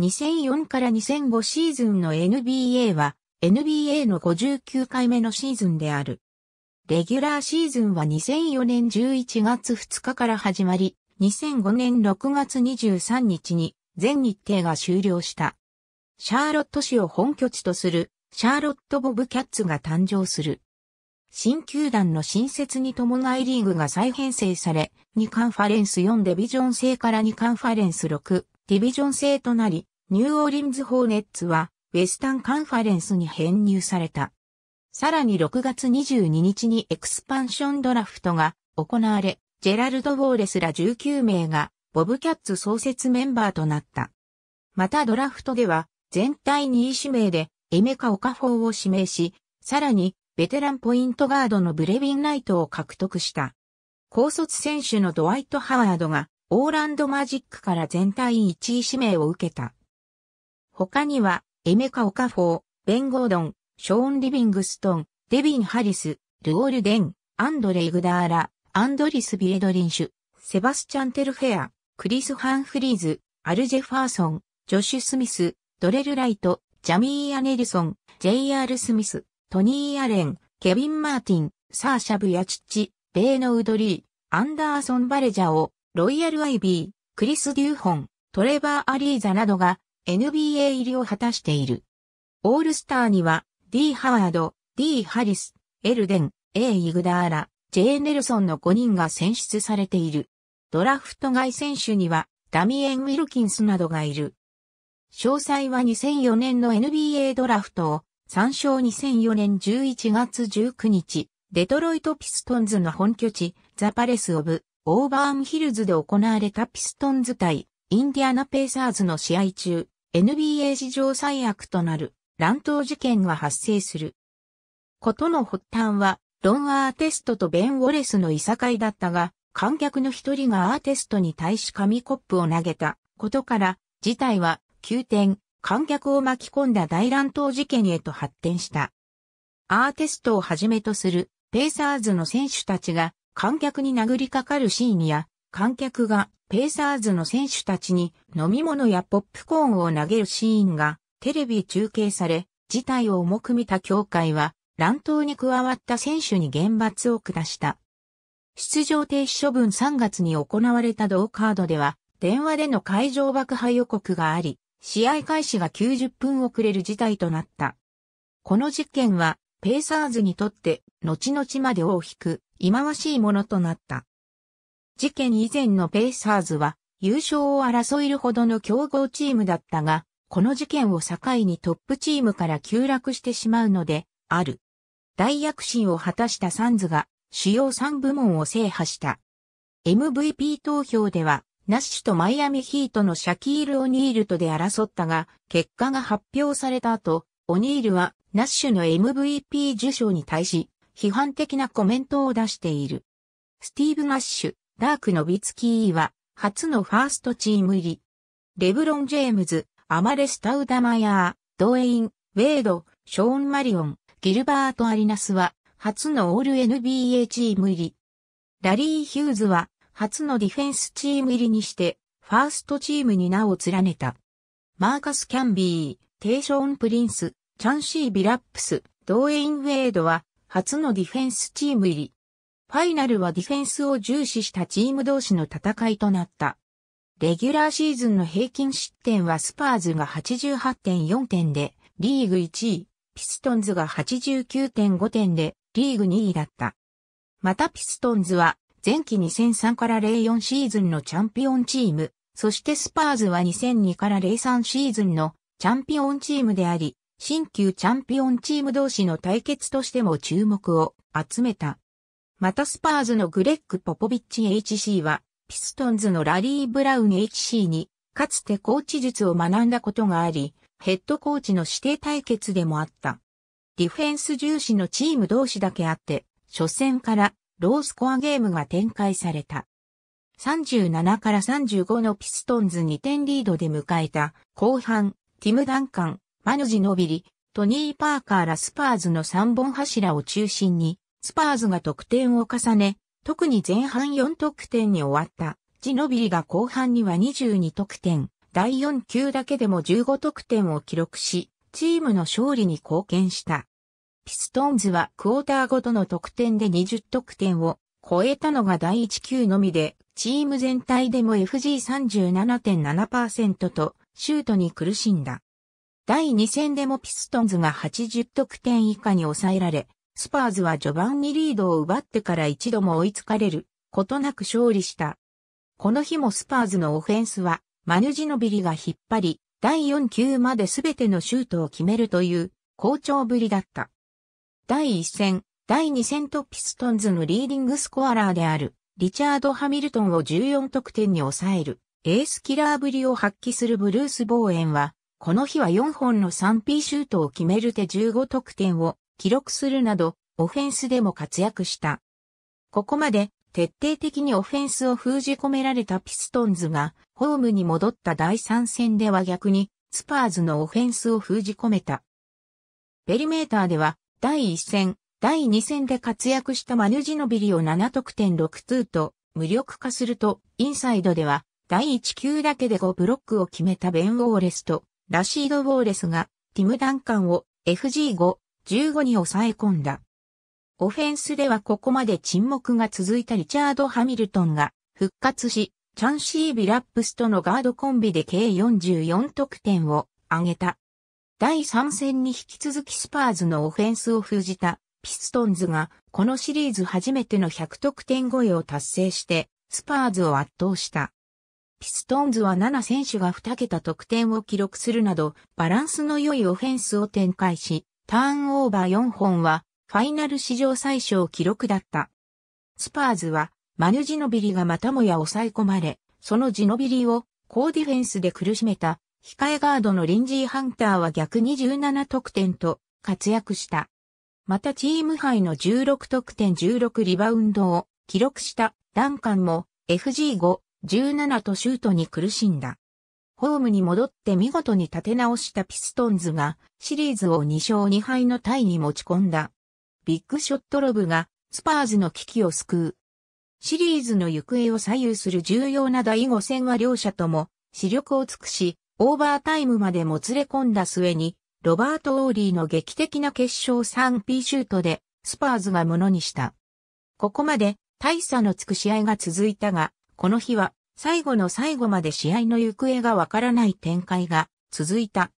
2004から2005シーズンの NBA は NBA の59回目のシーズンである。レギュラーシーズンは2004年11月2日から始まり、2005年6月23日に全日程が終了した。シャーロット市を本拠地とするシャーロット・ボブ・キャッツが誕生する。新球団の新設に伴いリーグが再編成され、2カンファレンス4デビジョン制から2カンファレンス6、ディビジョン制となり、ニューオーリンズ・ホーネッツは、ウェスタンカンファレンスに編入された。さらに6月22日にエクスパンションドラフトが行われ、ジェラルド・ウォーレスら19名が、ボブキャッツ創設メンバーとなった。またドラフトでは、全体2位指名で、エメカ・オカフォーを指名し、さらに、ベテランポイントガードのブレビン・ナイトを獲得した。高卒選手のドワイト・ハワードがオーランドマジックから全体1位指名を受けた。他には、エメカ・オカフォー、ベン・ゴードン、ショーン・リビングストン、デビン・ハリス、ルオールデン、アンドレイ・グダーラ、アンドリス・ビエドリンシュ、セバスチャン・テルフェア、クリス・ハンフリーズ、アルジェ・ファーソン、ジョシュ・スミス、ドレル・ライト、ジャミーア・ネルソン、JR スミス、トニー・アレン、ケビン・マーティン、サーシャ・ブヤチッチ、ベーノ・ウドリー、アンダーソン・バレジャオ、ロイヤル・アイビー、クリス・デューホン、トレバー・アリーザなどが NBA 入りを果たしている。オールスターには D・ ハワード、D・ ハリス、エルデン、A・ イグダーラ、J・ ネルソンの5人が選出されている。ドラフト外選手にはダミエン・ウィルキンスなどがいる。詳細は2004年の NBA ドラフトを参照2004年11月19日、デトロイト・ピストンズの本拠地、ザ・パレス・オブ、オーバーンヒルズで行われたピストンズ対インディアナペーサーズの試合中、NBA 史上最悪となる乱闘事件が発生する。ことの発端は、ロン・アーティストとベン・ウォレスのいさかいだったが、観客の一人がアーティストに対し紙コップを投げたことから、事態は急転、観客を巻き込んだ大乱闘事件へと発展した。アーティストをはじめとするペーサーズの選手たちが観客に殴りかかるシーンや、観客がペーサーズの選手たちに飲み物やポップコーンを投げるシーンがテレビ中継され、事態を重く見た協会は、乱闘に加わった選手に厳罰を下した。出場停止処分3月に行われた同カードでは、電話での会場爆破予告があり、試合開始が90分遅れる事態となった。この事件は、ペーサーズにとって、後々まで大を引く、忌まわしいものとなった。事件以前のペイサーズは優勝を争えるほどの強豪チームだったが、この事件を境にトップチームから急落してしまうので、ある。大躍進を果たしたサンズが主要3部門を制覇した。MVP 投票では、ナッシュとマイアミヒートのシャキール・オニールとで争ったが、結果が発表された後、オニールはナッシュの MVP 受賞に対し、批判的なコメントを出している。スティーブ・ナッシュ、ダーク・ノビツキーは、初のファーストチーム入り。レブロン・ジェームズ、アマレス・タウダマヤー、ドウェイン、ウェイド、ショーン・マリオン、ギルバート・アリナスは、初のオール NBA チーム入り。ラリー・ヒューズは、初のディフェンスチーム入りにして、ファーストチームに名を連ねた。マーカス・キャンビー、テーション・プリンス、チャンシー・ビラップス、ドウエイン・ウェイドは、初のディフェンスチーム入り。ファイナルはディフェンスを重視したチーム同士の戦いとなった。レギュラーシーズンの平均失点はスパーズが88.4点で、リーグ1位、ピストンズが89.5点で、リーグ2位だった。またピストンズは、前期2003から04シーズンのチャンピオンチーム、そしてスパーズは2002から03シーズンのチャンピオンチームであり、新旧チャンピオンチーム同士の対決としても注目を集めた。またスパーズのグレッグ・ポポビッチ HC は、ピストンズのラリー・ブラウン HC に、かつてコーチ術を学んだことがあり、ヘッドコーチの指定対決でもあった。ディフェンス重視のチーム同士だけあって、初戦からロースコアゲームが展開された。37から35のピストンズ2点リードで迎えた後半、ティム・ダンカン、マヌジノビリ、トニー・パーカーらスパーズの3本柱を中心に、スパーズが得点を重ね、特に前半4得点に終わった。ジノビリが後半には22得点、第4球だけでも15得点を記録し、チームの勝利に貢献した。ピストンズはクォーターごとの得点で20得点を超えたのが第1球のみで、チーム全体でも FG37.7% とシュートに苦しんだ。第2戦でもピストンズが80得点以下に抑えられ、スパーズは序盤にリードを奪ってから一度も追いつかれることなく勝利した。この日もスパーズのオフェンスは、マヌジノビリが引っ張り、第4球まで全てのシュートを決めるという好調ぶりだった。第1戦、第2戦とピストンズのリーディングスコアラーであるリチャード・ハミルトンを14得点に抑えるエースキラーぶりを発揮するブルース・ボーエンはこの日は4本の 3P シュートを決める手15得点を記録するなど、オフェンスでも活躍した。ここまで徹底的にオフェンスを封じ込められたピストンズが、ホームに戻った第3戦では逆に、スパーズのオフェンスを封じ込めた。ペリメーターでは、第1戦、第2戦で活躍したマヌジノビリを7得点62と、無力化すると、インサイドでは、第1球だけで5ブロックを決めたベン・ウォーレスと、ラシード・ウォーレスがティム・ダンカンを FG5、15に抑え込んだ。オフェンスではここまで沈黙が続いたリチャード・ハミルトンが復活し、チャンシー・ビラップスとのガードコンビで計44得点を挙げた。第3戦に引き続きスパーズのオフェンスを封じたピストンズがこのシリーズ初めての100得点超えを達成してスパーズを圧倒した。ピストンズは7選手が2桁得点を記録するなど、バランスの良いオフェンスを展開し、ターンオーバー4本は、ファイナル史上最小記録だった。スパーズは、マヌジノビリがまたもや抑え込まれ、そのジノビリを、高ディフェンスで苦しめた、控えガードのリンジー・ハンターは逆27得点と、活躍した。またチーム杯の16得点16リバウンドを記録したダンカンも FG5 17とシュートに苦しんだ。ホームに戻って見事に立て直したピストンズがシリーズを2勝2敗のタイに持ち込んだ。ビッグショットロブがスパーズの危機を救う。シリーズの行方を左右する重要な第5戦は両者とも視力を尽くし、オーバータイムまでもつれ込んだ末に、ロバート・オーリーの劇的な決勝 3P シュートで、スパーズがものにした。ここまで大差のつく試合が続いたが、この日は最後の最後まで試合の行方がわからない展開が続いた。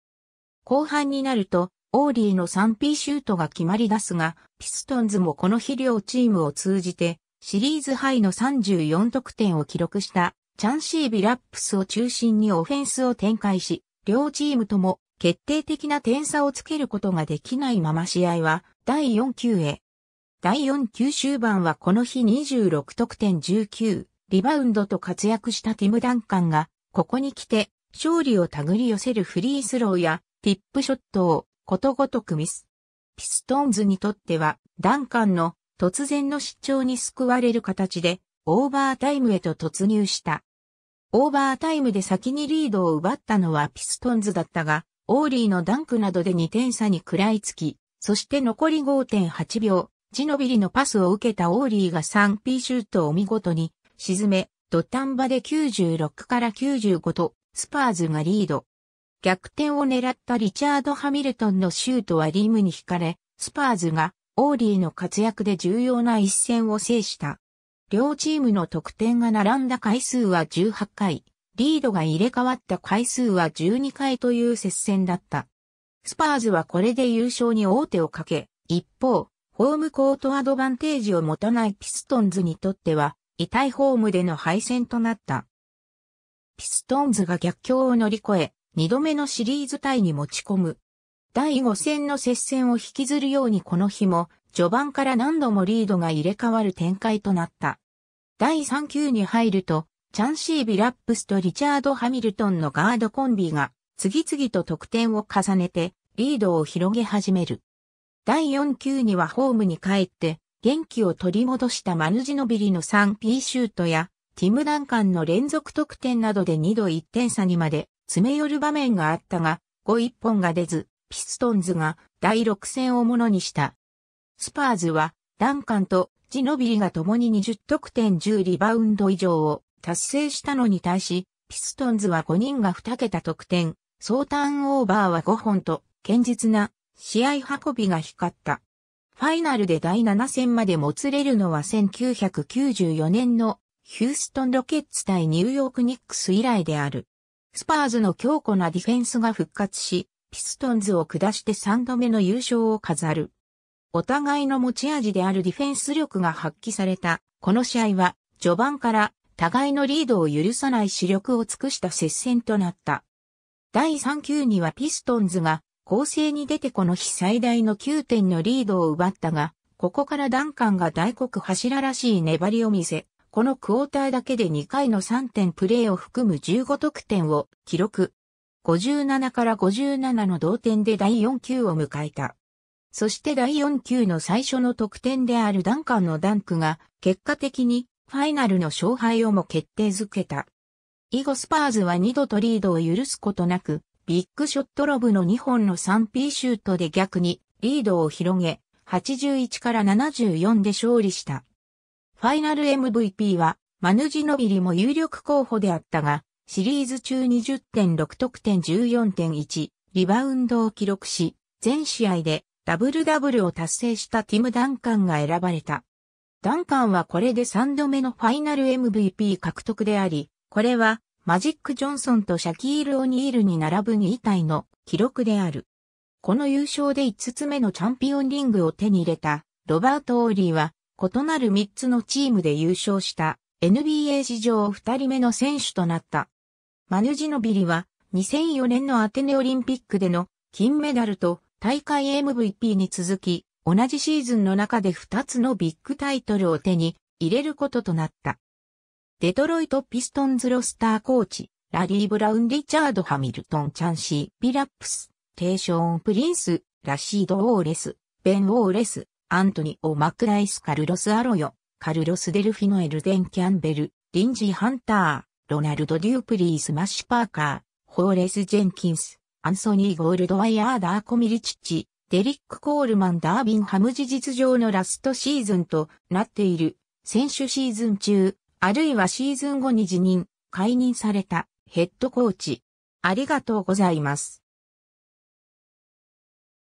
後半になると、オーリーの 3P シュートが決まり出すが、ピストンズもこの日両チームを通じて、シリーズハイの34得点を記録したチャンシービラップスを中心にオフェンスを展開し、両チームとも決定的な点差をつけることができないまま試合は第4球へ。第4球終盤はこの日26得点19、リバウンドと活躍したティム・ダンカンが、ここに来て、勝利を手繰り寄せるフリースローや、ティップショットを、ことごとくミス。ピストンズにとっては、ダンカンの突然の失調に救われる形で、オーバータイムへと突入した。オーバータイムで先にリードを奪ったのはピストンズだったが、オーリーのダンクなどで2点差に食らいつき、そして残り5.8秒、ジノビリのパスを受けたオーリーが 3P シュートを見事に沈め、土壇場で96から95と、スパーズがリード。逆転を狙ったリチャード・ハミルトンのシュートはリムに惹かれ、スパーズがオーリーの活躍で重要な一戦を制した。両チームの得点が並んだ回数は18回、リードが入れ替わった回数は12回という接戦だった。スパーズはこれで優勝に王手をかけ、一方、ホームコートアドバンテージを持たないピストンズにとっては、遺体ホームでの敗戦となった。ピストンズが逆境を乗り越え、二度目のシリーズ隊に持ち込む。第5戦の接戦を引きずるようにこの日も、序盤から何度もリードが入れ替わる展開となった。第3球に入ると、チャンシー・ビラップスとリチャード・ハミルトンのガードコンビが、次々と得点を重ねて、リードを広げ始める。第4球にはホームに帰って、元気を取り戻したマヌジノビリの 3P シュートや、ティム・ダンカンの連続得点などで2度1点差にまで詰め寄る場面があったが、5一本が出ず、ピストンズが第6戦をものにした。スパーズは、ダンカンとジノビリが共に20得点10リバウンド以上を達成したのに対し、ピストンズは5人が2桁得点、総ターンオーバーは5本と、堅実な試合運びが光った。ファイナルで第7戦までもつれるのは1994年のヒューストンロケッツ対ニューヨークニックス以来である。スパーズの強固なディフェンスが復活し、ピストンズを下して3度目の優勝を飾る。お互いの持ち味であるディフェンス力が発揮された、この試合は、序盤から互いのリードを許さない主力を尽くした接戦となった。第3球にはピストンズが後世に出てこの日最大の9点のリードを奪ったが、ここからダンカンが大黒柱らしい粘りを見せ、このクォーターだけで2回の3点プレーを含む15得点を記録。57から57の同点で第4球を迎えた。そして第4球の最初の得点であるダンカンのダンクが結果的にファイナルの勝敗をも決定づけた。以後スパーズは2度とリードを許すことなくビッグショットロブの2本の 3P シュートで逆にリードを広げ、81から74で勝利した。ファイナル MVP はマヌジノビリも有力候補であったが、シリーズ中20.6得点14.1リバウンドを記録し、全試合でダブルダブルを達成したティム・ダンカンが選ばれた。ダンカンはこれで3度目のファイナル MVP 獲得であり、これはマジック・ジョンソンとシャキール・オニールに並ぶ2位体の記録である。この優勝で5つ目のチャンピオンリングを手に入れたロバート・オーリーは異なる3つのチームで優勝した NBA 史上2人目の選手となった。マヌジノビリは2004年のアテネオリンピックでの金メダルと大会 MVP に続き同じシーズンの中で2つのビッグタイトルを手に入れることとなった。デトロイト・ピストンズ・ロスター・コーチ、ラリー・ブラウン・リチャード・ハミルトン・チャンシー・ピラップス、テーション・プリンス、ラシード・オーレス、ベン・オーレス、アントニオ・マクライス・カルロス・アロヨ、カルロス・デルフィノ・エルデン・キャンベル、リンジー・ハンター、ロナルド・デュープリー・スマッシュ・パーカー、ホーレス・ジェンキンス、アンソニー・ゴールドワイヤー・ダーコ・ミリチッチ、デリック・コールマン・ダービンハム事実上のラストシーズンとなっている、選手シーズン中、あるいはシーズン後に辞任、解任されたヘッドコーチ。ありがとうございます。